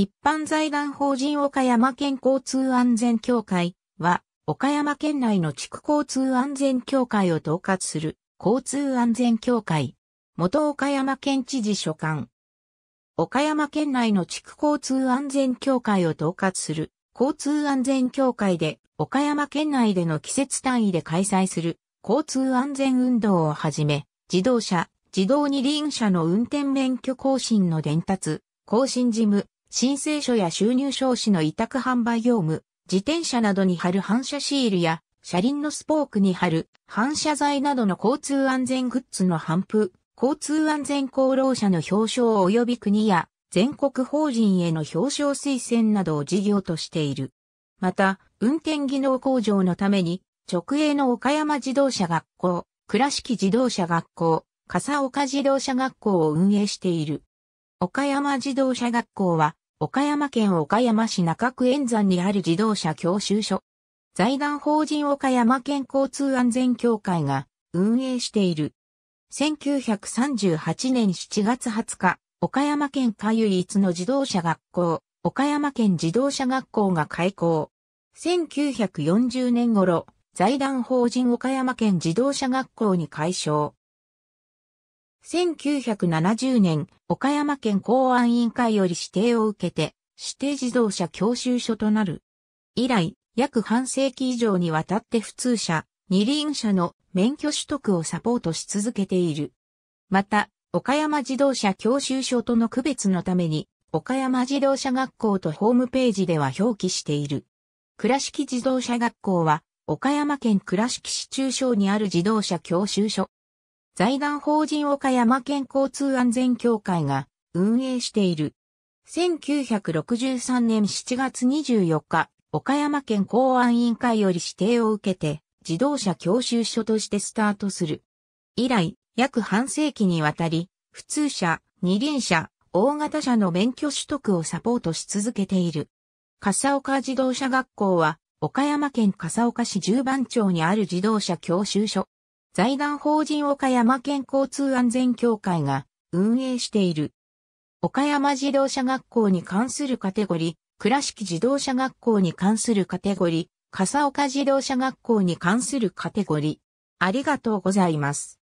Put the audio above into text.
一般財団法人岡山県交通安全協会は、岡山県内の地区交通安全協会を統括する交通安全協会。元岡山県知事所管。岡山県内の地区交通安全協会を統括する交通安全協会で岡山県内での季節単位で開催する交通安全運動をはじめ、自動車、自動二輪車の運転免許更新の伝達、更新事務、申請書や収入証紙の委託販売業務、自転車などに貼る反射シールや、車輪のスポークに貼る反射材などの交通安全グッズの販布、交通安全功労者の表彰及び国や全国法人への表彰推薦などを事業としている。また、運転技能向上のために、直営の岡山自動車学校、倉敷自動車学校、笠岡自動車学校を運営している。岡山自動車学校は、岡山県岡山市中区円山にある自動車教習所。財団法人岡山県交通安全協会が運営している。1938年7月20日、岡山県下唯一の自動車学校、岡山県自動車学校が開校。1940年頃、財団法人岡山県自動車学校に改称。1970年、岡山県公安委員会より指定を受けて、指定自動車教習所となる。以来、約半世紀以上にわたって普通車、二輪車の免許取得をサポートし続けている。また、岡山自動車教習所との区別のために、岡山自動車学校とホームページでは表記している。倉敷自動車学校は、岡山県倉敷市中小にある自動車教習所、財団法人岡山県交通安全協会が運営している。1963年7月24日、岡山県公安委員会より指定を受けて、自動車教習所としてスタートする。以来、約半世紀にわたり、普通車、二輪車、大型車の免許取得をサポートし続けている。笠岡自動車学校は、岡山県笠岡市十番町にある自動車教習所。財団法人岡山県交通安全協会が運営している。岡山自動車学校に関するカテゴリー、倉敷自動車学校に関するカテゴリー、笠岡自動車学校に関するカテゴリー。ありがとうございます。